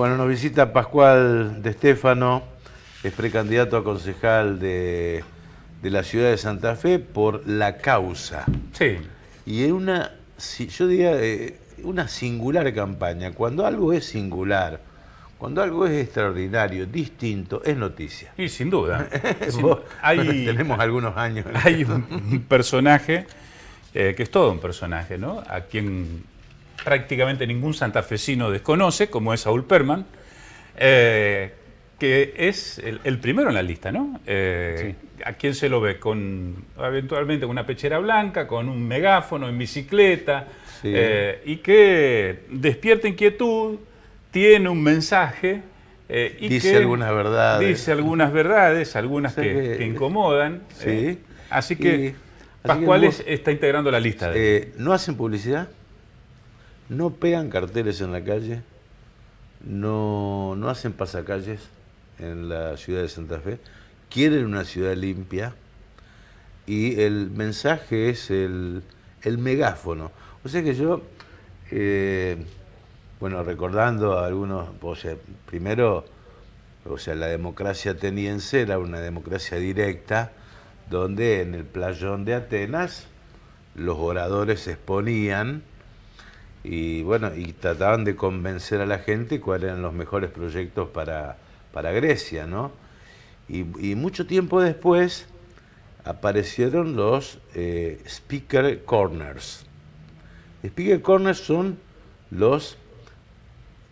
Bueno, nos visita Pascual de Estéfano, es precandidato a concejal de, la ciudad de Santa Fe por la causa. Sí. Y en una, yo diría, eh, una singular campaña. Cuando algo es singular, cuando algo es extraordinario, distinto, es noticia. Y sin duda. tenemos algunos años. Hay un, personaje eh, que es todo un personaje, ¿no? A quien prácticamente ningún santafesino desconoce, como es Saúl Perman, eh, que es el, primero en la lista, ¿no? Eh, ¿A quién se lo ve? Con, eventualmente con una pechera blanca, con un megáfono, en bicicleta, eh, y que despierta inquietud, tiene un mensaje. y dice algunas verdades. Dice algunas verdades, algunas que, incomodan. así que Pascual está integrando la lista. ¿No hacen publicidad? no pegan carteles en la calle, no, hacen pasacalles en la ciudad de Santa Fe, quieren una ciudad limpia y el mensaje es el, megáfono. O sea que yo, eh, bueno, recordando a algunos, o primero, o sea, la democracia ateniense era una democracia directa, donde en el playón de Atenas los oradores exponían y bueno, y trataban de convencer a la gente cuáles eran los mejores proyectos para, para Grecia, ¿no? Y, mucho tiempo después aparecieron los eh, Speaker Corners. Speaker Corners son los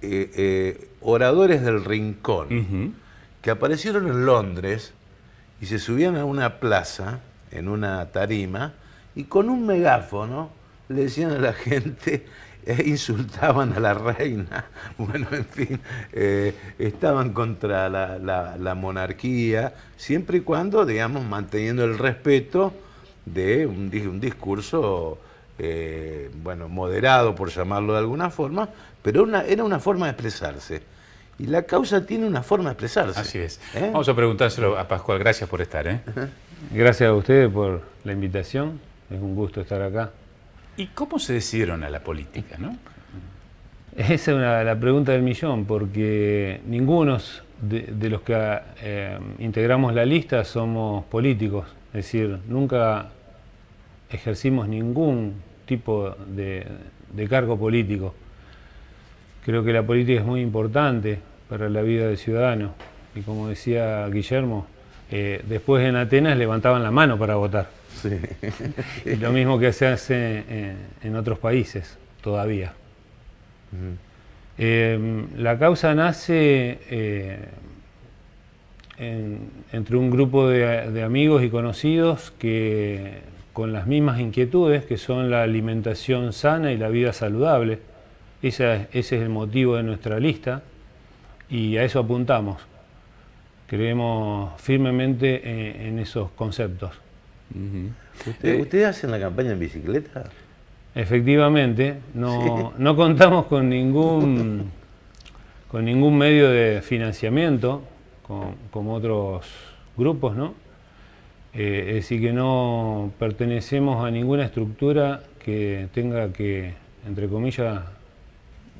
eh, eh, oradores del rincón, que aparecieron en Londres y se subían a una plaza, en una tarima, y con un megáfono le decían a la gente eh, insultaban a la reina, bueno, en fin, eh, estaban contra la, monarquía, siempre y cuando, digamos, manteniendo el respeto de un, discurso, eh, bueno, moderado, por llamarlo de alguna forma, pero una, era una forma de expresarse. Y la causa tiene una forma de expresarse. Así es. Vamos a preguntárselo a Pascual. Gracias por estar. Gracias a ustedes por la invitación. Es un gusto estar acá. ¿Y cómo se decidieron a la política? ¿no? Esa es la pregunta del millón, porque ninguno de, los que eh, integramos la lista somos políticos, es decir, nunca ejercimos ningún tipo de, cargo político. Creo que la política es muy importante para la vida del ciudadano y como decía Guillermo, eh, después en Atenas levantaban la mano para votar. Sí. lo mismo que se hace eh, en, otros países todavía. Em, la causa nace eh, entre un grupo de, amigos y conocidos que con las mismas inquietudes que son la alimentación sana y la vida saludable. Ese, es el motivo de nuestra lista y a eso apuntamos. Creemos firmemente eh, en esos conceptos. ¿Ustedes usted eh, hacen la campaña en bicicleta? Efectivamente, no, contamos con ningún, con ningún medio de financiamiento como otros grupos, ¿no? Eh, es decir, que no pertenecemos a ninguna estructura que tenga que, entre comillas,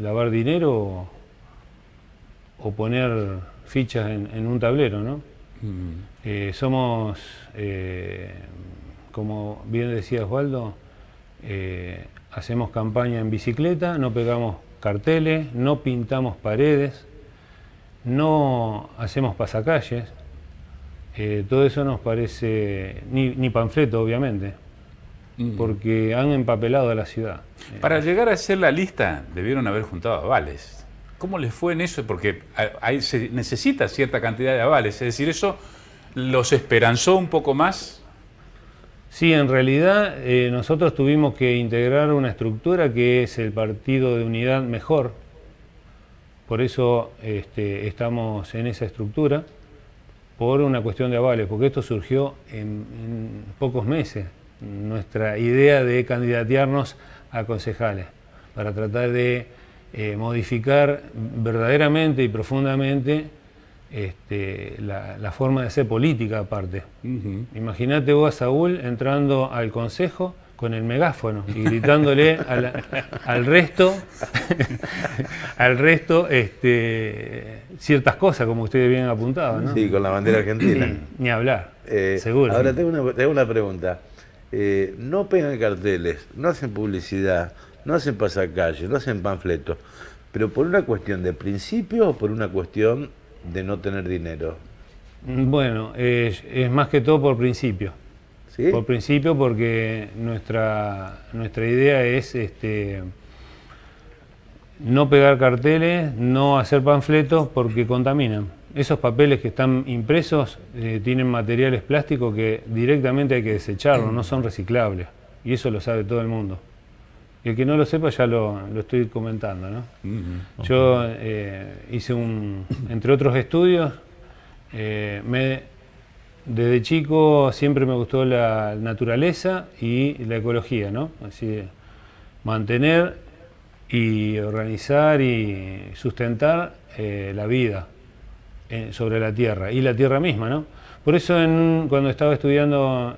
lavar dinero o, poner fichas en un tablero, ¿no? Mm. Eh, somos, eh, como bien decía Osvaldo, eh, hacemos campaña en bicicleta, no pegamos carteles, no pintamos paredes, no hacemos pasacalles, todo eso nos parece, ni, panfleto obviamente, mm. porque han empapelado a la ciudad. Para llegar a hacer la lista debieron haber juntado avales. ¿Cómo les fue en eso? Porque ahí se necesita cierta cantidad de avales, es decir, eso los esperanzó un poco más. Sí, en realidad eh, nosotros tuvimos que integrar una estructura que es el Partido de Unidad Mejor, por eso este, estamos en esa estructura, por una cuestión de avales, porque esto surgió en, en pocos meses, nuestra idea de candidatearnos a concejales, para tratar de eh, modificar verdaderamente y profundamente este, la, forma de ser política aparte. Imagínate vos a Saúl entrando al Consejo con el megáfono y gritándole al, resto, al resto este, ciertas cosas, como ustedes bien apuntaban. ¿no? Sí, con la bandera argentina. Ni hablar, eh, seguro. Ahora tengo una, pregunta. Eh, no pegan carteles, no hacen publicidad, no hacen pasacalles, no hacen panfletos, pero por una cuestión de principio o por una cuestión de no tener dinero. Bueno, es, más que todo por principio. ¿Sí? Por principio porque nuestra, nuestra idea es este, no pegar carteles, no hacer panfletos porque contaminan. Esos papeles que están impresos eh, tienen materiales plásticos que directamente hay que desecharlos, no son reciclables. Y eso lo sabe todo el mundo. Y el que no lo sepa ya lo, estoy comentando, ¿no? Yo eh, hice un, entre otros estudios, eh, me, desde chico siempre me gustó la naturaleza y la ecología, ¿no? Así mantener y organizar y sustentar eh, la vida sobre la tierra y la tierra misma, ¿no? Por eso cuando estaba estudiando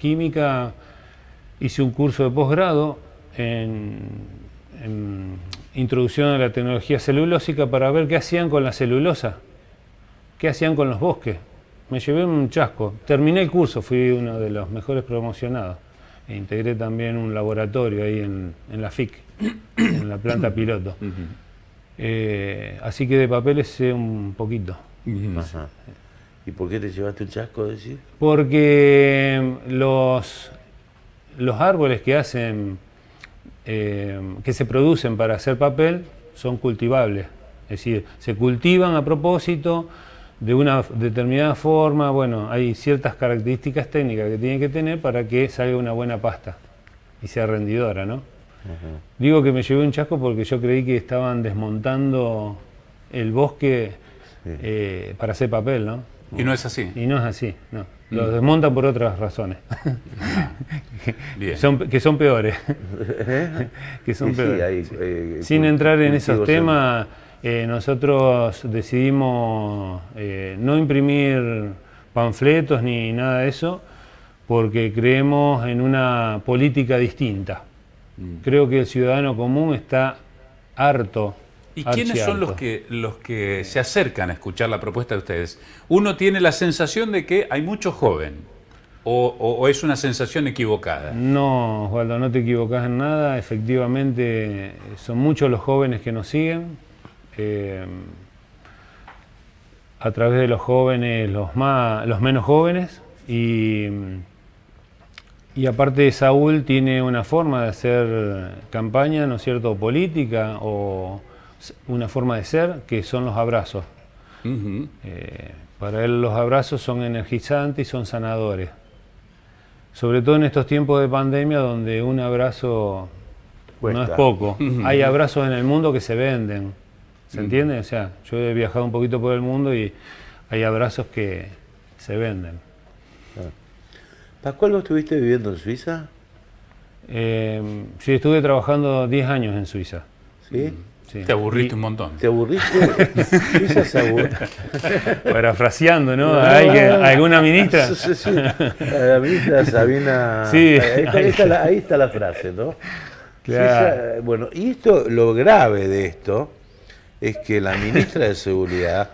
química hice un curso de posgrado en, introducción a la tecnología celulósica para ver qué hacían con la celulosa, qué hacían con los bosques. Me llevé un chasco. Terminé el curso, fui uno de los mejores promocionados. E integré también un laboratorio ahí en, la FIC, en la planta piloto. Eh, así que de papeles sé un poquito. ¿Y por qué te llevaste un chasco, decir? Porque los, los árboles que hacen eh, que se producen para hacer papel son cultivables. Es decir, se cultivan a propósito de una determinada forma, bueno, hay ciertas características técnicas que tienen que tener para que salga una buena pasta y sea rendidora, ¿no? Digo que me llevé un chasco porque yo creí que estaban desmontando el bosque eh, para hacer papel, ¿no? Y no es así. Y no es así, no. Los desmontan por otras razones. Ah. que son peores. Sin entrar en esos temas, eh, nosotros decidimos eh, no imprimir panfletos ni nada de eso, porque creemos en una política distinta. Mm. Creo que el ciudadano común está harto ¿Y quiénes son los que, los que se acercan a escuchar la propuesta de ustedes? Uno tiene la sensación de que hay mucho joven. O, es una sensación equivocada? No, Osvaldo, no te equivocas en nada. Efectivamente, son muchos los jóvenes que nos siguen. Eh, a través de los jóvenes, los, más, los menos jóvenes. Y, y aparte, Saúl tiene una forma de hacer campaña, ¿no es cierto?, política o una forma de ser que son los abrazos. Eh, para él los abrazos son energizantes y son sanadores. Sobre todo en estos tiempos de pandemia donde un abrazo no es poco. Hay abrazos en el mundo que se venden. ¿Se entiende? O sea, yo he viajado un poquito por el mundo y hay abrazos que se venden. ¿Para cuál ¿vos estuviste viviendo en Suiza? Eh, sí, estuve trabajando 10 años en Suiza. ¿Sí? Mm. Te aburriste un montón. Te aburriste. se Parafraseando, ¿no? no hay ¿Alguna ministra? Sí, sí. La ministra Sabina. Ahí está, la, frase, ¿no? bueno, y esto, lo grave de esto es que la ministra de Seguridad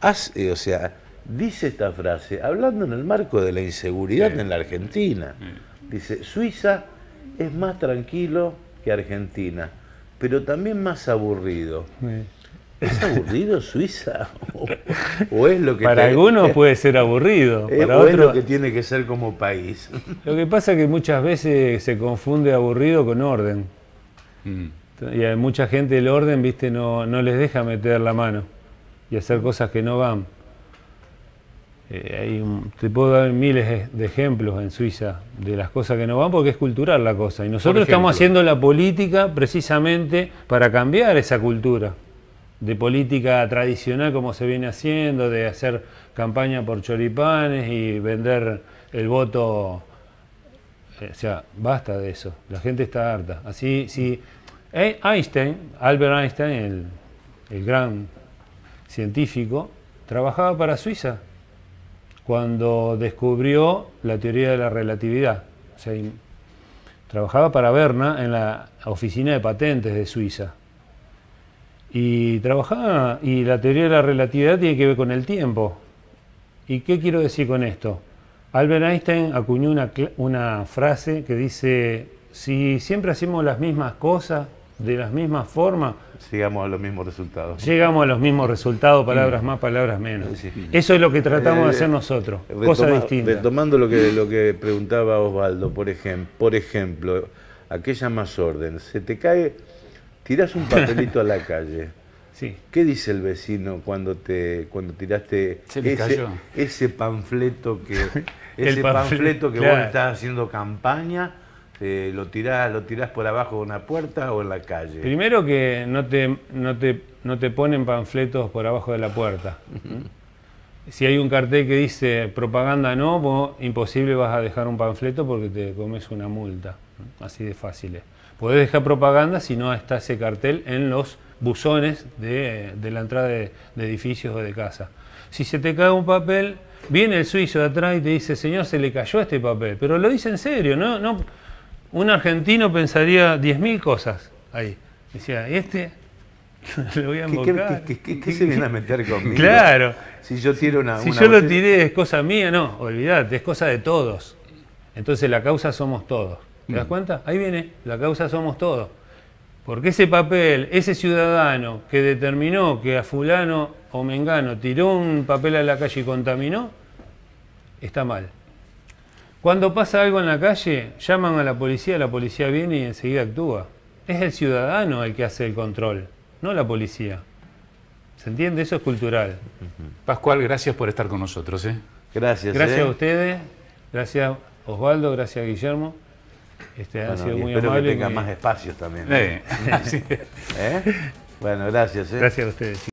hace, o sea, dice esta frase hablando en el marco de la inseguridad en la Argentina. Dice, Suiza es más tranquilo que Argentina pero también más aburrido. ¿Es aburrido Suiza? ¿O, es lo que para algunos puede ser aburrido, eh, para es lo que tiene que ser como país. Lo que pasa es que muchas veces se confunde aburrido con orden. Mm. Y a mucha gente el orden, viste, no, no les deja meter la mano y hacer cosas que no van. Eh, hay te puedo dar miles e, de ejemplos en Suiza de las cosas que no van porque es cultural la cosa. Y nosotros estamos haciendo la política precisamente para cambiar esa cultura de política tradicional como se viene haciendo, de hacer campaña por choripanes y vender el voto. Eh, o sea, basta de eso. La gente está harta. Así, si eh, Einstein, Albert Einstein, el, el gran científico, trabajaba para Suiza cuando descubrió la teoría de la relatividad. trabajaba para Berna en la oficina de patentes de Suiza. Y trabajaba, y la teoría de la relatividad tiene que ver con el tiempo. ¿Y qué quiero decir con esto? Albert Einstein acuñó una, una frase que dice, si siempre hacemos las mismas cosas, de las mismas formas. Llegamos a los mismos resultados. Llegamos a los mismos resultados, palabras más, palabras menos. Eso es lo que tratamos de eh, hacer nosotros, tomando lo que, lo que preguntaba Osvaldo, por, ejemplo por ejemplo, aquella más orden, se te cae, tiras un papelito a la calle. Sí. ¿Qué dice el vecino cuando te cuando tiraste ese, panfleto que ese panfleto, que vos estás haciendo campaña este, lo, tirás, lo por abajo de una puerta o en la calle. Primero que no te, no te, no te ponen panfletos por abajo de la puerta. si hay un cartel que dice propaganda no, imposible vas a dejar un panfleto porque te comes una multa. Así de fácil es. Podés dejar propaganda si no está ese cartel en los buzones de, la entrada de, edificios o de casa. Si se te cae un papel, viene el suizo de atrás y te dice, señor, se le cayó este papel. Pero lo dice en serio, no, no, un argentino pensaría 10.000 cosas ahí. Decía, este lo voy a qué, se viene a meter conmigo? Claro. Si yo tiro una. Si yo lo tiré es cosa mía, no, olvidate, es cosa de todos. Entonces la causa somos todos. ¿Te das mm. cuenta? Ahí viene, la causa somos todos. Porque ese papel, ese ciudadano que determinó que a fulano o mengano tiró un papel a la calle y contaminó, está mal. Cuando pasa algo en la calle, llaman a la policía, la policía viene y enseguida actúa. Es el ciudadano el que hace el control, no la policía. ¿Se entiende? Eso es cultural. Pascual, gracias por estar con nosotros. ¿eh? Gracias. ¿eh? Gracias a ustedes, gracias Osvaldo, gracias Guillermo. Este, ha sido muy espero que tengan más espacios también. ¿Eh? Bueno, gracias. Gracias a ustedes.